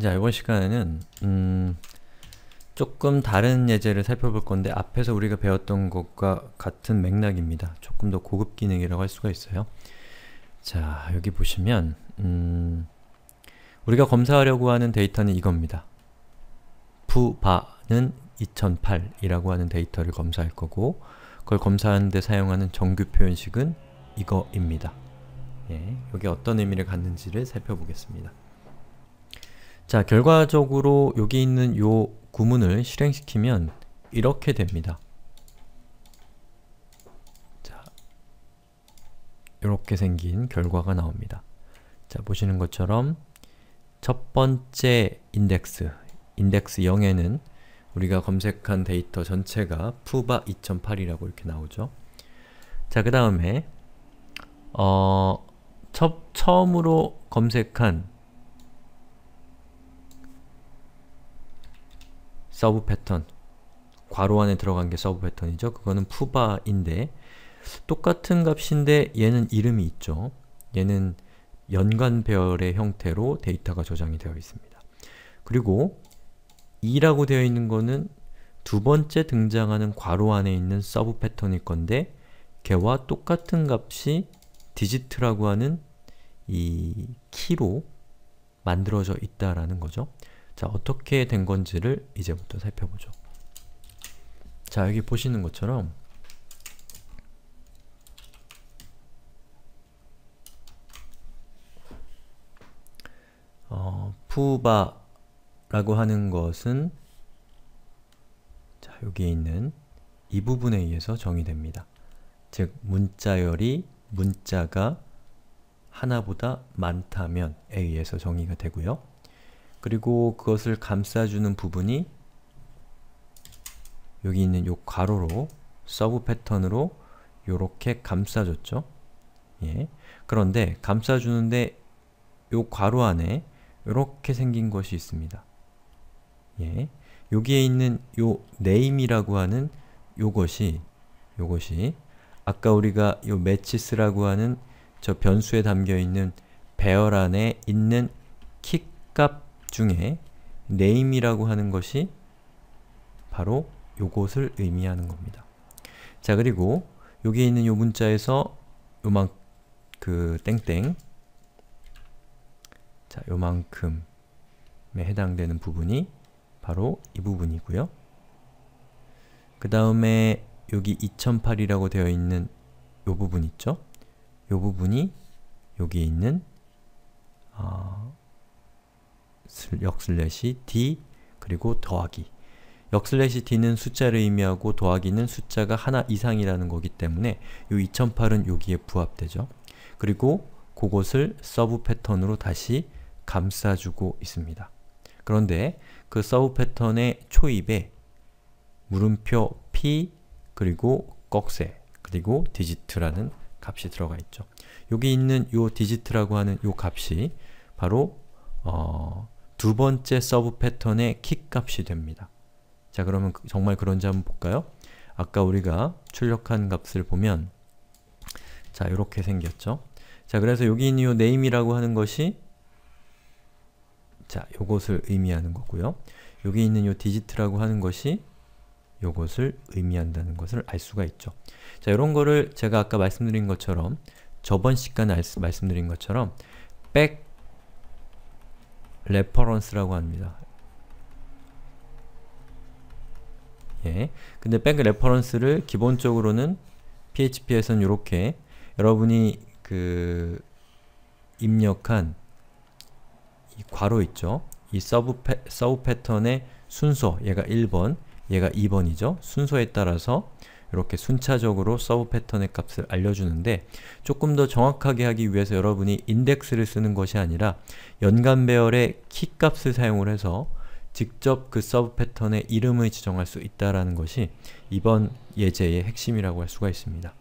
자, 이번 시간에는 음, 조금 다른 예제를 살펴볼 건데 앞에서 우리가 배웠던 것과 같은 맥락입니다. 조금 더 고급 기능이라고 할 수가 있어요. 자, 여기 보시면 음, 우리가 검사하려고 하는 데이터는 이겁니다. 푸바는 2008이라고 하는 데이터를 검사할 거고 그걸 검사하는데 사용하는 정규 표현식은 이거입니다. 예, 여기 어떤 의미를 갖는지를 살펴보겠습니다. 자, 결과적으로 여기 있는 요 구문을 실행시키면 이렇게 됩니다. 자, 이렇게 생긴 결과가 나옵니다. 자, 보시는 것처럼 첫 번째 인덱스, 인덱스 0에는 우리가 검색한 데이터 전체가 푸바 2008이라고 이렇게 나오죠. 자, 그 다음에 어, 첫, 처음으로 검색한 서브 패턴 괄호 안에 들어간 게 서브 패턴이죠. 그거는 푸바인데 똑같은 값인데 얘는 이름이 있죠. 얘는 연관배열의 형태로 데이터가 저장이 되어 있습니다. 그리고 2라고 되어 있는 거는 두 번째 등장하는 괄호 안에 있는 서브 패턴일 건데 걔와 똑같은 값이 디지트라고 하는 이 키로 만들어져 있다라는 거죠. 자, 어떻게 된 건지를 이제부터 살펴보죠. 자, 여기 보시는 것처럼 어, 푸바라고 하는 것은 자, 여기 있는 이 부분에 의해서 정의됩니다. 즉, 문자열이 문자가 하나보다 많다면에 의해서 정의가 되고요. 그리고 그것을 감싸주는 부분이 여기 있는 요 가로로 서브 패턴으로 요렇게 감싸줬죠. 예. 그런데 감싸주는데 요 괄호 안에 요렇게 생긴 것이 있습니다. 예. 여기에 있는 요 n a 이라고 하는 요것이 요것이 아까 우리가 요매치스라고 하는 저 변수에 담겨있는 배열 안에 있는 키값 중에 name이라고 하는 것이 바로 요것을 의미하는 겁니다. 자 그리고 여기에 있는 요 문자에서 요만 그 땡땡 자 요만큼에 해당되는 부분이 바로 이 부분이고요. 그 다음에 여기 2008이라고 되어 있는 요 부분 있죠? 요 부분이 여기 있는 어, 역슬래시 d 그리고 더하기 역슬래시 d는 숫자를 의미하고 더하기는 숫자가 하나 이상이라는 거기 때문에 이 2008은 여기에 부합되죠. 그리고 그것을 서브 패턴으로 다시 감싸주고 있습니다. 그런데 그 서브 패턴의 초입에 물음표 p 그리고 꺽쇠 그리고 디지트라는 값이 들어가 있죠. 여기 있는 요 디지트라고 하는 요 값이 바로 어, 두 번째 서브 패턴의 키 값이 됩니다. 자 그러면 그, 정말 그런지 한번 볼까요? 아까 우리가 출력한 값을 보면 자 이렇게 생겼죠? 자 그래서 여기 있는 요 name이라고 하는 것이 자 요것을 의미하는 거고요. 여기 있는 요 digit라고 하는 것이 요것을 의미한다는 것을 알 수가 있죠. 자 이런 거를 제가 아까 말씀드린 것처럼 저번 시간에 말씀드린 것처럼 back 레퍼런스라고 합니다. 예. 근데 b 레퍼런스를 기본적으로는 PHP에선 이렇게 여러분이 그 입력한 이 괄호 있죠? 이 서브, 패, 서브 패턴의 순서, 얘가 1번, 얘가 2번이죠? 순서에 따라서 이렇게 순차적으로 서브 패턴의 값을 알려주는데 조금 더 정확하게 하기 위해서 여러분이 인덱스를 쓰는 것이 아니라 연간 배열의 키 값을 사용을 해서 직접 그 서브 패턴의 이름을 지정할 수있다는 것이 이번 예제의 핵심이라고 할 수가 있습니다.